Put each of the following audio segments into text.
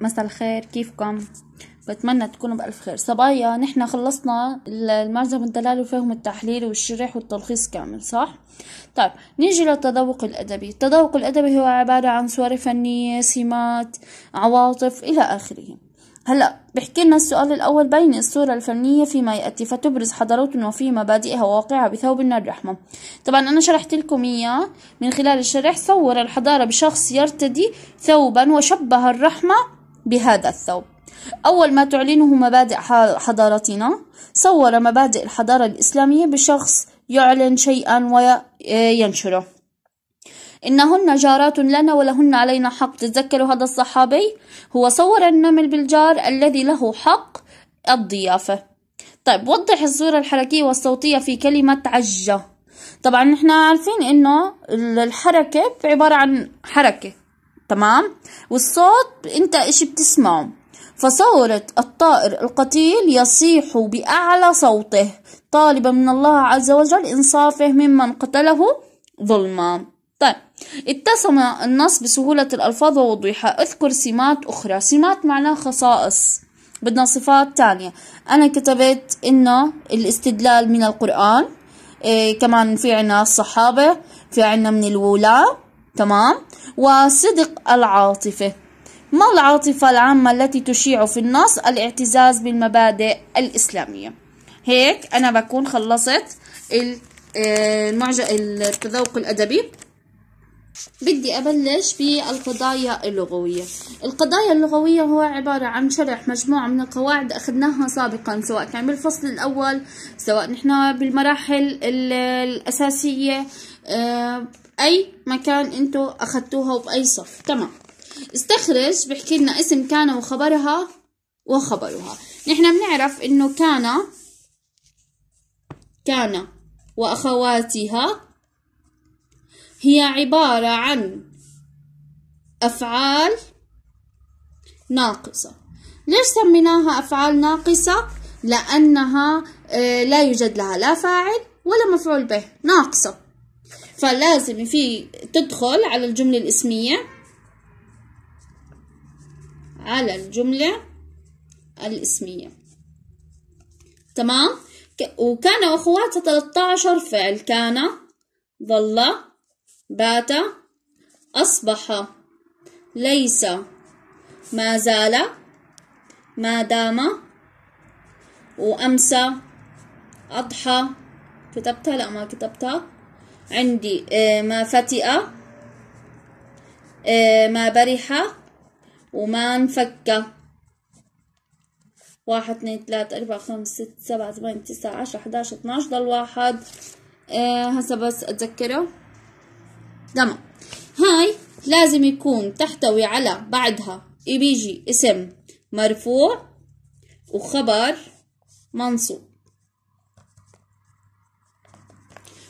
مساء الخير كيفكم بتمنى تكونوا بألف خير صبايا نحن خلصنا المعجم الدلال وفهم التحليل والشرح والتلخيص كامل صح؟ طيب نيجي للتذوق الأدبي التذوق الأدبي هو عبارة عن صور فنية سمات عواطف إلى آخره هلا بحكي لنا السؤال الأول بين الصورة الفنية فيما يأتي فتبرز حضارات وفي مبادئها وواقعها بثوب الرحمة طبعا أنا شرحت لكم إياه من خلال الشرح صور الحضارة بشخص يرتدي ثوبا وشبه الرحمة بهذا الثوب أول ما تعلنه مبادئ حضارتنا صور مبادئ الحضارة الإسلامية بشخص يعلن شيئا وينشره آه، إنهن جارات لنا ولهن علينا حق تتذكروا هذا الصحابي هو صور النمل بالجار الذي له حق الضيافة طيب وضح الصورة الحركية والصوتية في كلمة عجة طبعا نحن عارفين انه الحركة عبارة عن حركة تمام والصوت انت اشي بتسمعه فصورة الطائر القتيل يصيح بأعلى صوته طالبا من الله عز وجل إنصافه ممن قتله ظلما طيب اتسم النص بسهولة الألفاظ ووضوحها اذكر سمات أخرى سمات معناها خصائص بدنا صفات تانية أنا كتبت إنه الاستدلال من القرآن إيه كمان في عنا الصحابة في عنا من الولاة تمام وصدق العاطفة ما العاطفة العامة التي تشيع في النص الاعتزاز بالمبادئ الإسلامية هيك أنا بكون خلصت إيه، المعجم التذوق الأدبي بدي أبلش بالقضايا اللغوية القضايا اللغوية هو عبارة عن شرح مجموعة من القواعد أخذناها سابقا سواء كان بالفصل الأول سواء نحن بالمراحل الأساسية آه، أي مكان أنتوا أخذتوها وبأي صف تمام استخرج بحكي لنا اسم كان وخبرها وخبرها نحن بنعرف انه كان كان واخواتها هي عبارة عن أفعال ناقصة ليش سميناها أفعال ناقصة؟ لأنها آه، لا يوجد لها لا فاعل ولا مفعول به ناقصة فلازم في تدخل على الجملة الاسمية على الجملة الاسمية تمام وكان وأخواتها 13 فعل كان ظل بات أصبح ليس ما زال ما دام وأمسى أضحى كتبتها لا ما كتبتها عندي آه، ما فتئ آه، ما برح وما انفك واحد اثنين ثلاثة أربعة خمسة ستة سبعة ثمانية تسعة عشرة أحداش عشر اتناش ضل واحد آه، هسا بس أتذكره تمام هاي لازم يكون تحتوي على بعدها بيجي اسم مرفوع وخبر منصوب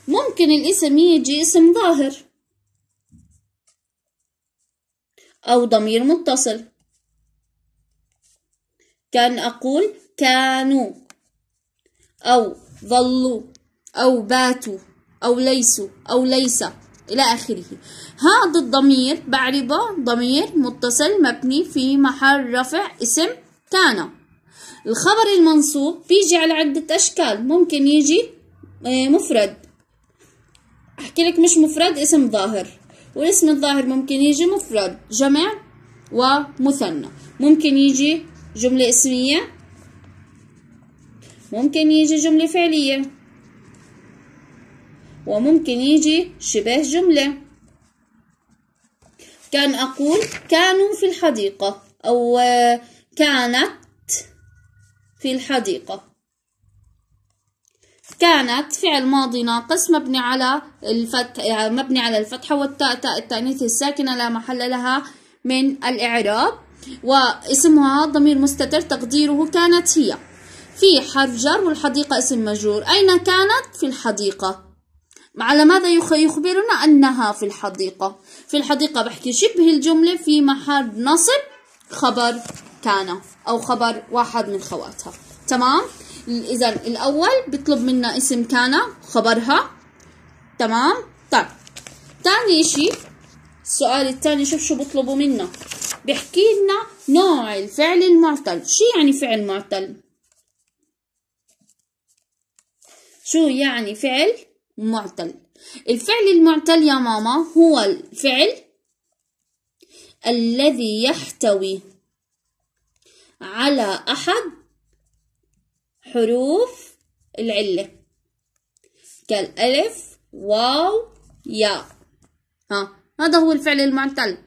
ممكن الاسم يجي اسم ظاهر أو ضمير متصل كان أقول كانوا أو ظلوا أو باتوا أو ليسوا أو ليس إلى آخره هذا الضمير بعربه ضمير متصل مبني في محل رفع اسم كان الخبر المنصوب بيجي على عدة أشكال ممكن يجي آه، مفرد أحكي لك مش مفرد اسم ظاهر والاسم الظاهر ممكن يجي مفرد جمع ومثنى ممكن يجي جملة اسمية ممكن يجي جملة فعلية وممكن يجي شبه جملة كان أقول كانوا في الحديقة أو كانت في الحديقة كانت فعل ماضي ناقص مبني على الفتح مبني على الفتحة والتاء تاء التأنيث الساكنة لا محل لها من الإعراب واسمها ضمير مستتر تقديره كانت هي في حرف جر والحديقة اسم مجرور أين كانت في الحديقة على ماذا يخبرنا أنها في الحديقة في الحديقة بحكي شبه الجملة في محل نصب خبر كان أو خبر واحد من خواتها تمام إذا الأول بيطلب منا اسم كان خبرها تمام طيب تاني شيء السؤال الثاني شوف شو بطلبوا منا بحكي لنا نوع الفعل المعتل شو يعني فعل معتل شو يعني فعل معتل الفعل المعتل يا ماما هو الفعل الذي يحتوي على أحد حروف العلة كالألف واو ياء ها هذا هو الفعل المعتل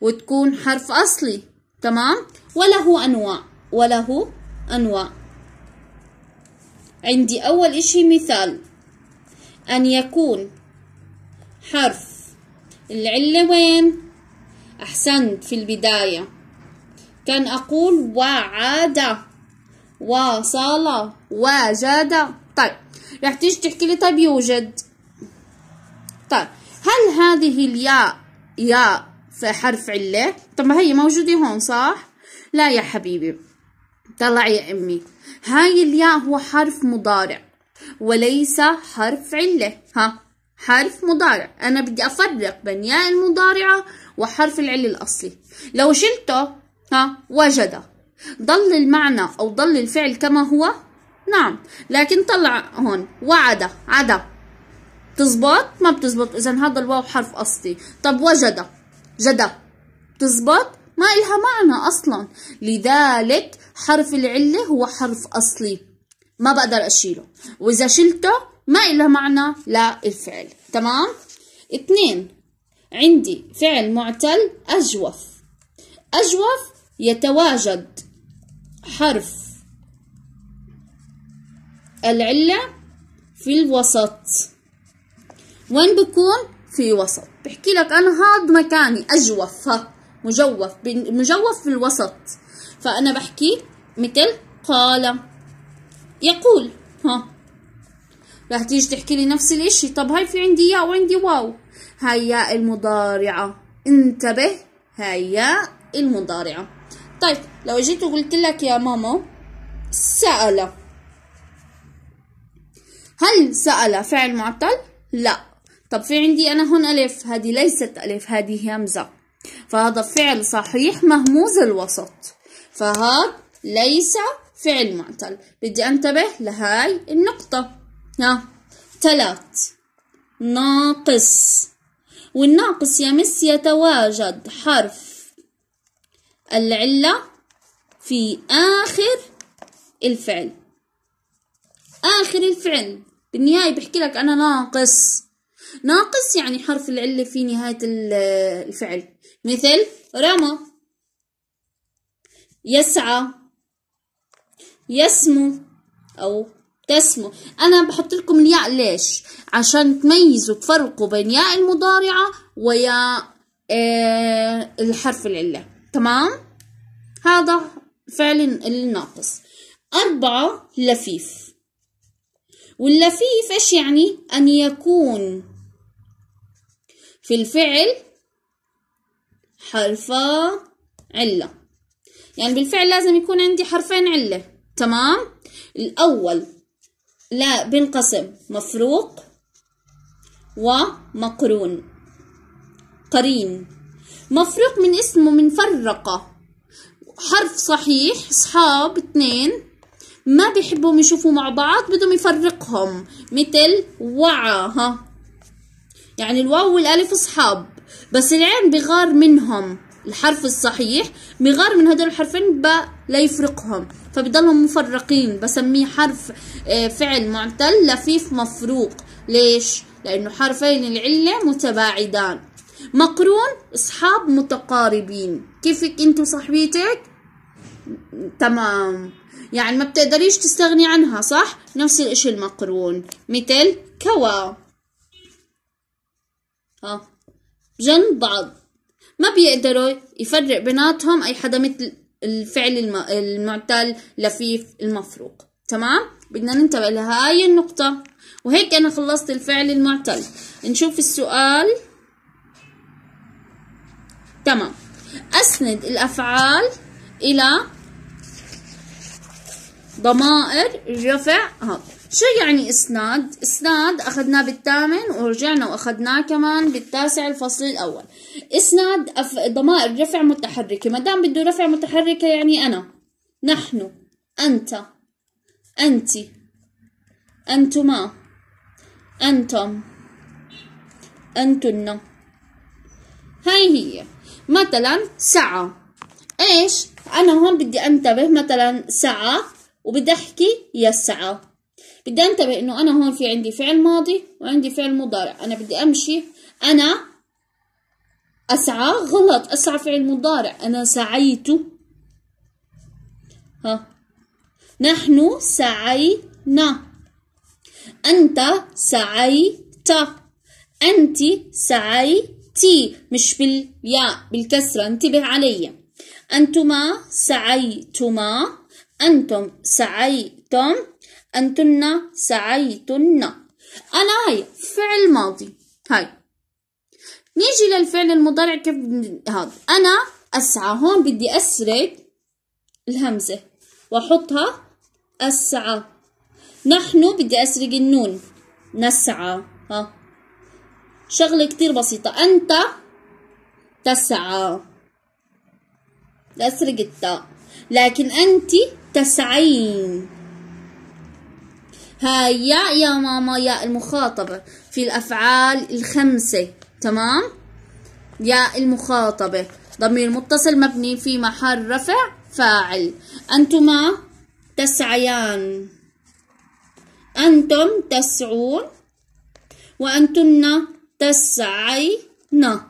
وتكون حرف أصلي تمام وله أنواع وله أنواع عندي أول إشي مثال أن يكون حرف العلة وين أحسنت في البداية كان أقول وعادة وصالة وجد طيب رح تيجي تحكي لي طيب يوجد طيب هل هذه الياء ياء في حرف علة طب ما هي موجودة هون صح لا يا حبيبي طلع يا أمي هاي الياء هو حرف مضارع وليس حرف علة ها حرف مضارع أنا بدي أفرق بين ياء المضارعة وحرف العلة الأصلي لو شلته ها وجد ضل المعنى أو ضل الفعل كما هو نعم لكن طلع هون وعد عدا تزبط ما بتزبط إذا هذا الواو حرف أصلي طب وجد جدا بتزبط ما إلها معنى أصلا لذلك حرف العلة هو حرف أصلي ما بقدر اشيله واذا شلته ما إله معنى للفعل تمام اتنين عندي فعل معتل أجوف أجوف يتواجد حرف العلة في الوسط وين بكون في وسط بحكي لك أنا هاد مكاني أجوف ها مجوف مجوف في الوسط فأنا بحكي مثل قال يقول ها راح تيجي تحكي لي نفس الاشي طب هاي في عندي يا وعندي واو هاي ياء المضارعة انتبه هاي ياء المضارعة طيب لو جيت وقلت لك يا ماما سأل هل سأل فعل معطل؟ لا طب في عندي أنا هون ألف هذه ليست ألف هذه همزة فهذا فعل صحيح مهموز الوسط فهذا ليس فعل معطل بدي أنتبه لهاي النقطة ها ثلاث ناقص والناقص يا مس يتواجد حرف العلة في آخر الفعل آخر الفعل بالنهاية بحكي لك أنا ناقص ناقص يعني حرف العلة في نهاية الفعل مثل رمى يسعى يسمو أو تسمو أنا بحط لكم الياء ليش عشان تميزوا تفرقوا بين ياء المضارعة وياء آه، الحرف العلة تمام هذا فعل الناقص أربعة لفيف واللفيف إيش يعني أن يكون في الفعل حرفا علة يعني بالفعل لازم يكون عندي حرفين علة تمام الأول لا بينقسم مفروق ومقرون قرين مفروق من اسمه من فرقة حرف صحيح اصحاب اثنين ما بيحبهم يشوفوا مع بعض بدهم يفرقهم مثل وعى ها يعني الواو والالف اصحاب بس العين بغار منهم الحرف الصحيح بغير من هدول الحرفين لا يفرقهم فبضلهم مفرقين بسميه حرف آه، فعل معتل لفيف مفروق ليش لانه حرفين العله متباعدان مقرون اصحاب متقاربين كيفك انت وصاحبيتك تمام يعني ما بتقدريش تستغني عنها صح نفس الاشي المقرون مثل كوا اه جنب بعض ما بيقدروا يفرق بيناتهم أي حدا مثل الفعل المعتل لفيف المفروق تمام بدنا ننتبه لهاي النقطة وهيك أنا خلصت الفعل المعتل نشوف السؤال تمام أسند الأفعال إلى ضمائر رفع هذا شو يعني اسناد اسناد اخذناه بالثامن ورجعنا واخذناه كمان بالتاسع الفصل الاول اسناد ضمائر رفع متحركه ما دام بده رفع متحركه يعني انا نحن انت انت انتما انتم انتن هاي هي مثلا ساعة ايش انا هون بدي انتبه مثلا ساعة وبدي احكي يا الساعة بدي انتبه انه انا هون في عندي فعل ماضي وعندي فعل مضارع انا بدي امشي انا اسعى غلط اسعى فعل مضارع انا سعيت ها نحن سعينا انت سعيت انت سعيتي مش بالياء بالكسره انتبه علي انتما سعيتما انتم سعيتم أنتن سعيتن أنا هاي فعل ماضي هاي نيجي للفعل المضارع كيف هذا أنا أسعى هون بدي أسرد الهمزة وأحطها أسعى نحن بدي أسرق النون نسعى ها شغلة كتير بسيطة أنت تسعى أسرق التاء لكن أنت تسعين هيا يا ماما يا المخاطبة في الأفعال الخمسة تمام يا المخاطبة ضمير متصل مبني في محل رفع فاعل أنتما تسعيان أنتم تسعون وأنتن تسعينا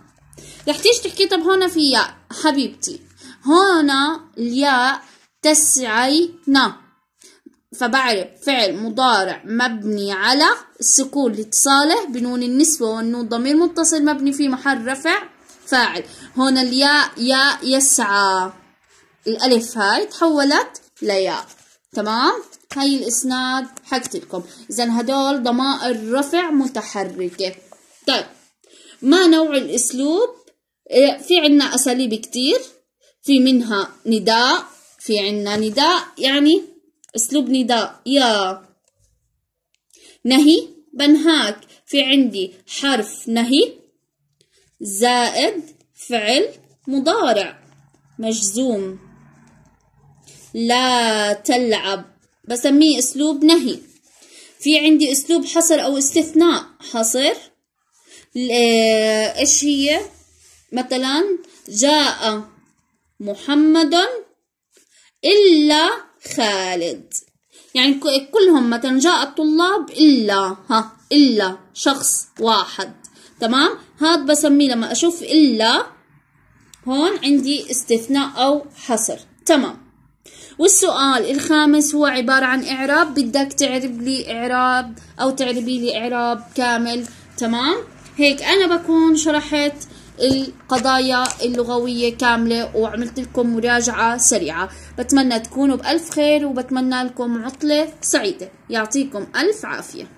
رح تيجي تحكي طب هون في ياء حبيبتي هون الياء تسعينا فبعرف فعل مضارع مبني على السكون لاتصاله بنون النسبة والنون ضمير متصل مبني في محل رفع فاعل هون الياء ياء يسعى الألف هاي تحولت لياء تمام هاي الإسناد لكم إذا هدول ضمائر رفع متحركة طيب ما نوع الأسلوب إيه، في عنا أساليب كتير في منها نداء في عنا نداء يعني أسلوب نداء يا نهي بنهاك في عندي حرف نهي زائد فعل مضارع مجزوم لا تلعب بسميه أسلوب نهي في عندي أسلوب حصر أو استثناء حصر إيش هي مثلا جاء محمد إلا خالد يعني كلهم مثلا جاء الطلاب إلا ها إلا شخص واحد تمام هاد بسميه لما أشوف إلا هون عندي استثناء أو حصر تمام والسؤال الخامس هو عبارة عن إعراب بدك تعرب لي إعراب أو تعربي لي إعراب كامل تمام هيك أنا بكون شرحت القضايا اللغوية كاملة وعملت لكم مراجعة سريعة بتمنى تكونوا بألف خير وبتمنى لكم عطلة سعيدة يعطيكم ألف عافية